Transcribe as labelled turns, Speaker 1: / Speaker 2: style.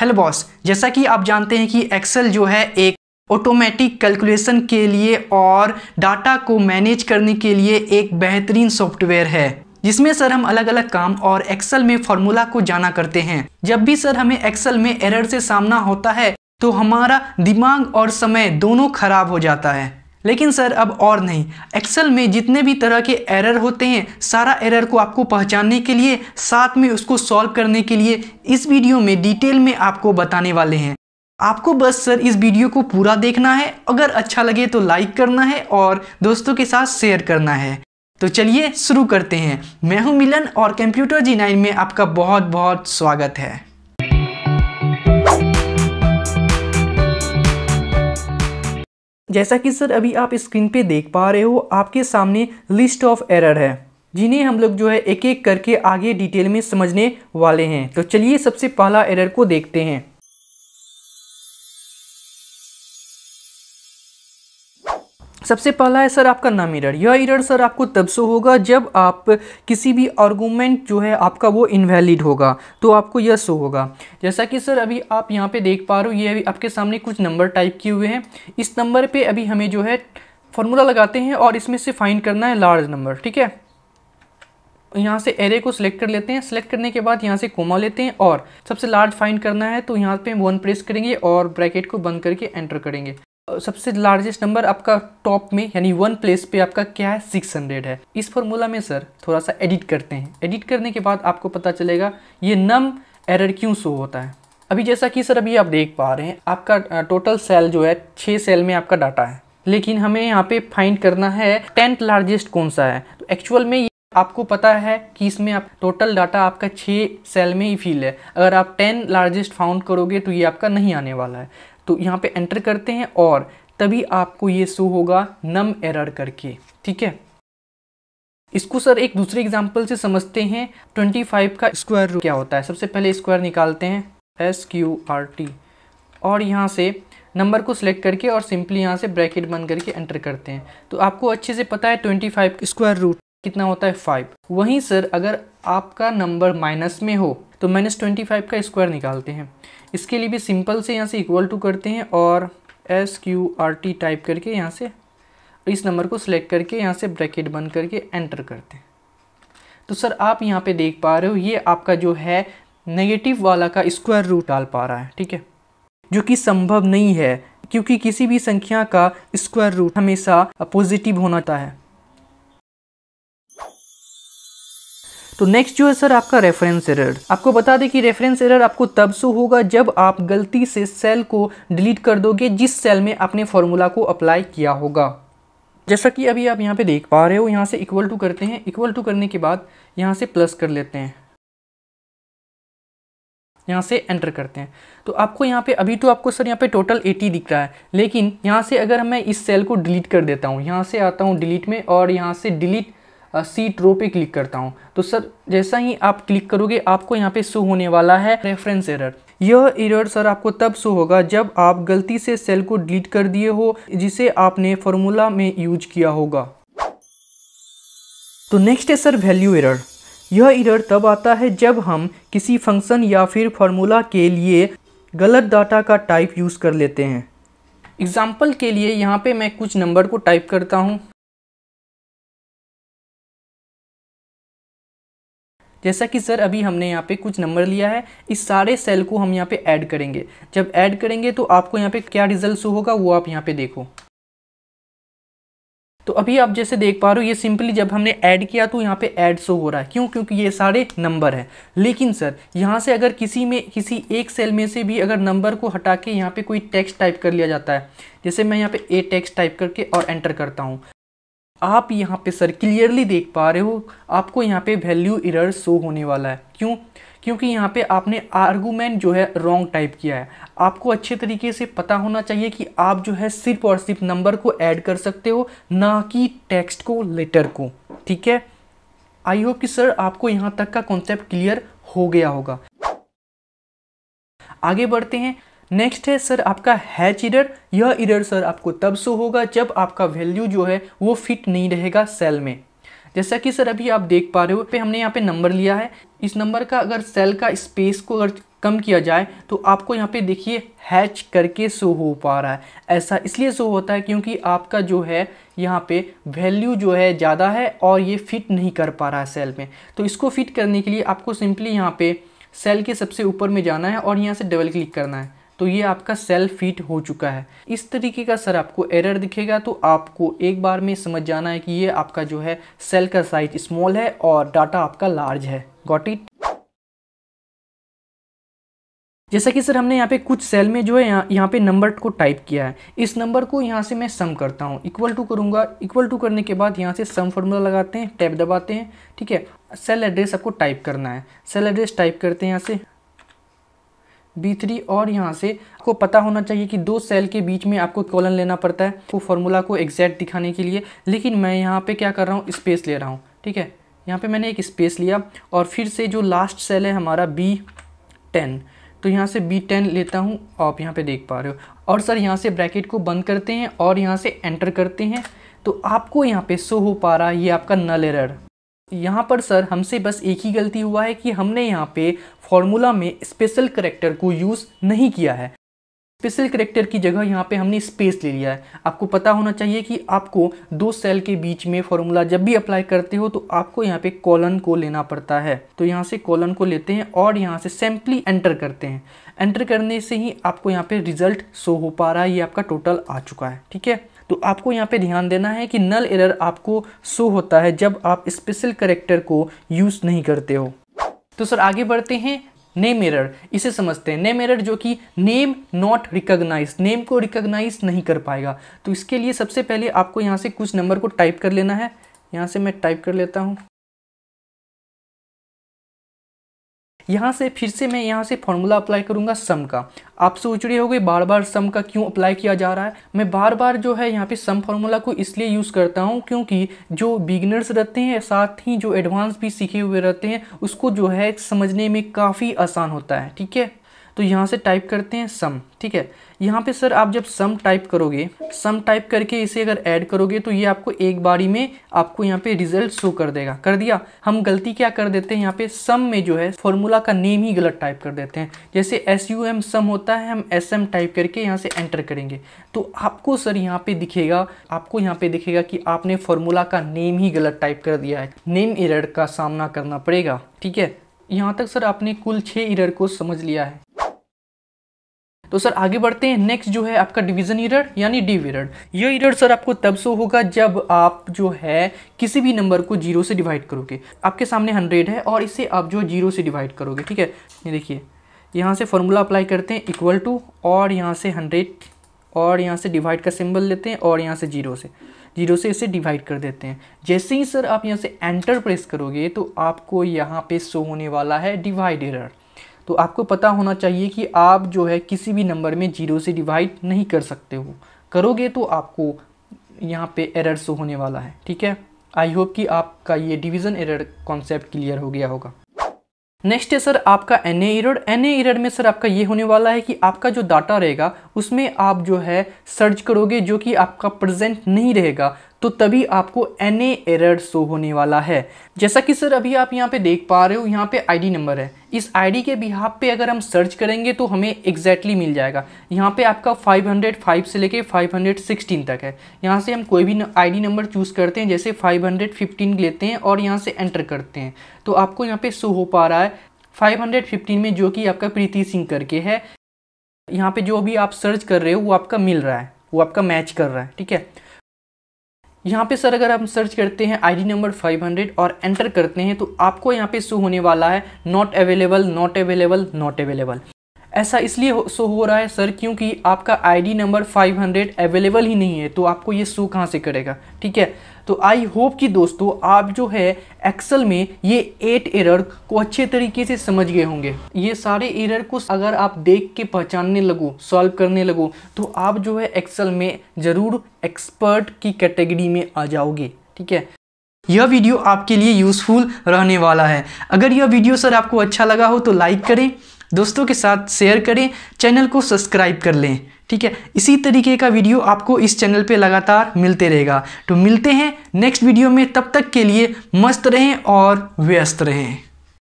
Speaker 1: hello boss जैसा कि आप जानते हैं कि एक्सेल जो है एक ऑटोमेटिक कैलकुलेशन के लिए और डाटा को मैनेज करने के लिए एक बेहतरीन सॉफ्टवेयर है जिसमें सर हम अलग अलग काम और एक्सेल में फॉर्मूला को जाना करते हैं जब भी सर हमें एक्सेल में एरर से सामना होता है तो हमारा दिमाग और समय दोनों खराब हो जाता है लेकिन सर अब और नहीं एक्सेल में जितने भी तरह के एरर होते हैं सारा एरर को आपको पहचानने के लिए साथ में उसको सॉल्व करने के लिए इस वीडियो में डिटेल में आपको बताने वाले हैं आपको बस सर इस वीडियो को पूरा देखना है अगर अच्छा लगे तो लाइक करना है और दोस्तों के साथ शेयर करना है तो चलिए शुरू करते हैं मैं हूं मिलन और कंप्यूटर जी नाइन में आपका बहुत बहुत स्वागत है जैसा कि सर अभी आप स्क्रीन पे देख पा रहे हो आपके सामने लिस्ट ऑफ एरर है जिन्हें हम लोग जो है एक एक करके आगे डिटेल में समझने वाले हैं तो चलिए सबसे पहला एरर को देखते हैं सबसे पहला है सर आपका नम इरर यह इरर सर आपको तब से होगा जब आप किसी भी आर्गूमेंट जो है आपका वो इनवैलिड होगा तो आपको यह शो होगा जैसा कि सर अभी आप यहाँ पे देख पा रहे हो ये अभी आपके सामने कुछ नंबर टाइप किए हुए हैं इस नंबर पे अभी हमें जो है फॉर्मूला लगाते हैं और इसमें से फ़ाइन करना है लार्ज नंबर ठीक है यहाँ से एरे को सिलेक्ट कर लेते हैं सिलेक्ट करने के बाद यहाँ से कोमा लेते हैं और सबसे लार्ज फाइन करना है तो यहाँ पर वन प्रेस करेंगे और ब्रैकेट को बंद करके एंटर करेंगे सबसे लार्जेस्ट नंबर आपका टॉप में यानी वन प्लेस पे आपका क्या है 600 है इस फॉर्मूला में सर थोड़ा सा एडिट करते हैं एडिट करने के बाद आपको पता चलेगा ये नम एरर क्यों शो होता है अभी जैसा कि सर अभी आप देख पा रहे हैं आपका टोटल सेल जो है छः सेल में आपका डाटा है लेकिन हमें यहाँ पे फाइंड करना है टेंथ लार्जेस्ट कौन सा है तो एक्चुअल में आपको पता है कि इसमें आप टोटल डाटा आपका छः सेल में ही फील है अगर आप टेन लार्जेस्ट फाउंड करोगे तो ये आपका नहीं आने वाला है तो यहाँ पे एंटर करते हैं और तभी आपको ये शो होगा नम एरर करके ठीक है इसको सर एक दूसरे एग्जाम्पल से समझते हैं 25 का स्क्वायर रूट क्या होता है सबसे पहले स्क्वायर निकालते हैं एस क्यू आर टी और यहाँ से नंबर को सिलेक्ट करके और सिंपली यहाँ से ब्रैकेट बंद करके एंटर करते हैं तो आपको अच्छे से पता है 25 फाइव स्क्वायर रूट कितना होता है फाइव वहीं सर अगर आपका नंबर माइनस में हो तो माइनस ट्वेंटी फाइव का स्क्वायर निकालते हैं इसके लिए भी सिंपल से यहाँ से इक्वल टू करते हैं और S Q R T type करके यहाँ से इस नंबर को सिलेक्ट करके यहाँ से ब्रैकेट बंद करके एंटर करते हैं तो सर आप यहाँ पे देख पा रहे हो ये आपका जो है नेगेटिव वाला का स्क्वायर रूट डाल पा रहा है ठीक है जो कि संभव नहीं है क्योंकि किसी भी संख्या का स्क्वायर रूट हमेशा पॉजिटिव होना है तो नेक्स्ट जो है सर आपका रेफरेंस एरर आपको बता दें कि रेफरेंस एरर आपको तब से होगा जब आप गलती से सेल को डिलीट कर दोगे जिस सेल में आपने फॉर्मूला को अप्लाई किया होगा जैसा कि अभी आप यहाँ पे देख पा रहे हो यहाँ से इक्वल टू करते हैं इक्वल टू करने के बाद यहाँ से प्लस कर लेते हैं यहाँ से एंटर करते हैं तो आपको यहाँ पे अभी तो आपको सर यहाँ पे टोटल 80 दिख रहा है लेकिन यहाँ से अगर मैं इस सेल को डिलीट कर देता हूँ यहाँ से आता हूँ डिलीट में और यहाँ से डिलीट सी रो पे क्लिक करता हूँ तो सर जैसा ही आप क्लिक करोगे आपको यहाँ पे शो होने वाला है रेफरेंस एरर यह एरर सर आपको तब शो होगा जब आप गलती से सेल को डिलीट कर दिए हो जिसे आपने फॉर्मूला में यूज किया होगा तो नेक्स्ट है सर वैल्यू एरर यह एरर तब आता है जब हम किसी फंक्शन या फिर फार्मूला के लिए गलत डाटा का टाइप यूज़ कर लेते हैं एग्जाम्पल के लिए यहाँ पे मैं कुछ नंबर को टाइप करता हूँ जैसा कि सर अभी हमने यहाँ पे कुछ नंबर लिया है इस सारे सेल को हम यहाँ पे ऐड करेंगे जब ऐड करेंगे तो आपको यहाँ पे क्या रिजल्ट शो होगा वो आप यहाँ पे देखो तो अभी आप जैसे देख पा रहे हो ये सिंपली जब हमने ऐड किया तो यहाँ पे ऐड शो हो रहा है क्यों क्योंकि ये सारे नंबर हैं लेकिन सर यहाँ से अगर किसी में किसी एक सेल में से भी अगर नंबर को हटा के यहाँ पे कोई टेक्स्ट टाइप कर लिया जाता है जैसे मैं यहाँ पे ए टेक्स्ट टाइप करके और एंटर करता हूँ आप यहाँ पे सर क्लियरली देख पा रहे हो आपको यहाँ पे वैल्यू इरर शो होने वाला है क्यों क्योंकि यहाँ पे आपने आर्गूमेंट जो है रॉन्ग टाइप किया है आपको अच्छे तरीके से पता होना चाहिए कि आप जो है सिर्फ और सिर्फ नंबर को ऐड कर सकते हो ना कि टेक्स्ट को लेटर को ठीक है आई होप कि सर आपको यहाँ तक का कॉन्सेप्ट क्लियर हो गया होगा आगे बढ़ते हैं नेक्स्ट है सर आपका हैच इरर यह इरर सर आपको तब शो होगा जब आपका वैल्यू जो है वो फिट नहीं रहेगा सेल में जैसा कि सर अभी आप देख पा रहे हो पे हमने यहाँ पे नंबर लिया है इस नंबर का अगर सेल का स्पेस को अगर कम किया जाए तो आपको यहाँ पे देखिए हैच करके शो हो पा रहा है ऐसा इसलिए शो होता है क्योंकि आपका जो है यहाँ पे वैल्यू जो है ज़्यादा है और ये फिट नहीं कर पा रहा है सेल में तो इसको फिट करने के लिए आपको सिंपली यहाँ पे सेल के सबसे ऊपर में जाना है और यहाँ से डबल क्लिक करना है तो ये आपका सेल फिट हो चुका है इस तरीके का सर आपको एरर दिखेगा तो आपको एक बार में समझ जाना है कि ये आपका जो है सेल का साइज स्मॉल है और डाटा आपका लार्ज है गॉट इट जैसा कि सर हमने यहाँ पे कुछ सेल में जो है यहाँ यहाँ पे नंबर को टाइप किया है इस नंबर को यहाँ से मैं सम करता हूँ इक्वल टू करूँगा इक्वल टू करने के बाद यहाँ से सम फॉर्मूला लगाते हैं टैप दबाते हैं ठीक है सेल एड्रेस आपको टाइप करना है सेल एड्रेस टाइप करते हैं यहाँ से बी और यहाँ से आपको पता होना चाहिए कि दो सेल के बीच में आपको कॉलन लेना पड़ता है वो फॉर्मूला को एग्जैक्ट दिखाने के लिए लेकिन मैं यहाँ पे क्या कर रहा हूँ स्पेस ले रहा हूँ ठीक है यहाँ पे मैंने एक स्पेस लिया और फिर से जो लास्ट सेल है हमारा बी टेन तो यहाँ से बी टेन लेता हूँ आप यहाँ पर देख पा रहे हो और सर यहाँ से ब्रैकेट को बंद करते हैं और यहाँ से एंटर करते हैं तो आपको यहाँ पर शो हो पा रहा है ये आपका नल एरर यहाँ पर सर हमसे बस एक ही गलती हुआ है कि हमने यहाँ पे फॉर्मूला में स्पेशल करेक्टर को यूज़ नहीं किया है स्पेशल करेक्टर की जगह यहाँ पे हमने स्पेस ले लिया है आपको पता होना चाहिए कि आपको दो सेल के बीच में फॉर्मूला जब भी अप्लाई करते हो तो आपको यहाँ पे कॉलन को लेना पड़ता है तो यहाँ से कॉलन को लेते हैं और यहाँ से सैम्पली एंटर करते हैं एंटर करने से ही आपको यहाँ पे रिजल्ट शो हो पा रहा है ये आपका टोटल आ चुका है ठीक है तो आपको यहाँ पे ध्यान देना है कि नल एरर आपको शो होता है जब आप स्पेशल करेक्टर को यूज़ नहीं करते हो तो सर आगे बढ़ते हैं नेम एरर इसे समझते हैं नेम एरर जो कि नेम नॉट रिकोगनाइज नेम को रिकोगनाइज नहीं कर पाएगा तो इसके लिए सबसे पहले आपको यहाँ से कुछ नंबर को टाइप कर लेना है यहाँ से मैं टाइप कर लेता हूँ यहाँ से फिर से मैं यहाँ से फॉर्मूला अप्लाई करूँगा सम का आप सोच रहे हो बार बार सम का क्यों अप्लाई किया जा रहा है मैं बार बार जो है यहाँ पे सम फार्मूला को इसलिए यूज़ करता हूँ क्योंकि जो बिगिनर्स रहते हैं साथ ही जो एडवांस भी सीखे हुए रहते हैं उसको जो है समझने में काफ़ी आसान होता है ठीक है तो यहाँ से टाइप करते हैं सम ठीक है यहाँ पे सर आप जब सम टाइप करोगे सम टाइप करके इसे अगर ऐड करोगे तो ये आपको एक बारी में आपको यहाँ पे रिजल्ट शो कर देगा कर दिया हम गलती क्या कर देते हैं यहाँ पे सम में जो है फॉर्मूला का नेम ही गलत टाइप कर देते हैं जैसे एस यू एम सम होता है हम एस एम टाइप करके यहाँ से एंटर करेंगे तो आपको सर यहाँ पे दिखेगा आपको यहाँ पे दिखेगा कि आपने फॉर्मूला का नेम ही गलत टाइप कर दिया है नेम एरर का सामना करना पड़ेगा ठीक है यहाँ तक सर आपने कुल छः इरर को समझ लिया है तो सर आगे बढ़ते हैं नेक्स्ट जो है आपका डिवीजन ईरर यानी डी ईरर ये ईरर सर आपको तब शो होगा जब आप जो है किसी भी नंबर को जीरो से डिवाइड करोगे आपके सामने हंड्रेड है और इसे आप जो जीरो से डिवाइड करोगे ठीक है ये देखिए यहाँ से फॉर्मूला अप्लाई करते हैं इक्वल टू और यहाँ से हंड्रेड और यहाँ से डिवाइड का सिंबल लेते हैं और यहाँ से जीरो से जीरो से इसे डिवाइड कर देते हैं जैसे ही सर आप यहाँ से एंटर प्रेस करोगे तो आपको यहाँ पे शो होने वाला है डिवाइड एरर तो आपको पता होना चाहिए कि आप जो है किसी भी नंबर में जीरो से डिवाइड नहीं कर सकते हो करोगे तो आपको यहाँ पे एरर शो होने वाला है ठीक है आई होप कि आपका ये डिवीज़न एरर कॉन्सेप्ट क्लियर हो गया होगा नेक्स्ट है सर आपका N A error N error में सर आपका ये होने वाला है कि आपका जो डाटा रहेगा उसमें आप जो है सर्च करोगे जो कि आपका प्रेजेंट नहीं रहेगा तो तभी आपको एन एरर शो होने वाला है जैसा कि सर अभी आप यहाँ पे देख पा रहे हो यहाँ पे आईडी नंबर है इस आईडी के बिहाब पे अगर हम सर्च करेंगे तो हमें एग्जैक्टली exactly मिल जाएगा यहाँ पे आपका 505 से लेके 516 तक है यहाँ से हम कोई भी आईडी नंबर चूज़ करते हैं जैसे 515 लेते हैं और यहाँ से एंटर करते हैं तो आपको यहाँ पे शो हो पा रहा है 515 में जो कि आपका प्रीति सिंह करके है यहाँ पे जो भी आप सर्च कर रहे हो वो आपका मिल रहा है वो आपका मैच कर रहा है ठीक है यहाँ पे सर अगर हम सर्च करते हैं आईडी नंबर 500 और एंटर करते हैं तो आपको यहाँ पे शो होने वाला है not available not available not available ऐसा इसलिए हो, हो रहा है सर क्योंकि आपका आईडी नंबर 500 अवेलेबल ही नहीं है तो आपको ये शो कहाँ से करेगा ठीक है तो आई होप कि दोस्तों आप जो है एक्सेल में ये एट एरर को अच्छे तरीके से समझ गए होंगे ये सारे एरर को अगर आप देख के पहचानने लगो सॉल्व करने लगो तो आप जो है एक्सेल में ज़रूर एक्सपर्ट की कैटेगरी में आ जाओगे ठीक है यह वीडियो आपके लिए यूज़फुल रहने वाला है अगर यह वीडियो सर आपको अच्छा लगा हो तो लाइक करें दोस्तों के साथ शेयर करें चैनल को सब्सक्राइब कर लें ठीक है इसी तरीके का वीडियो आपको इस चैनल पे लगातार मिलते रहेगा तो मिलते हैं नेक्स्ट वीडियो में तब तक के लिए मस्त रहें और व्यस्त रहें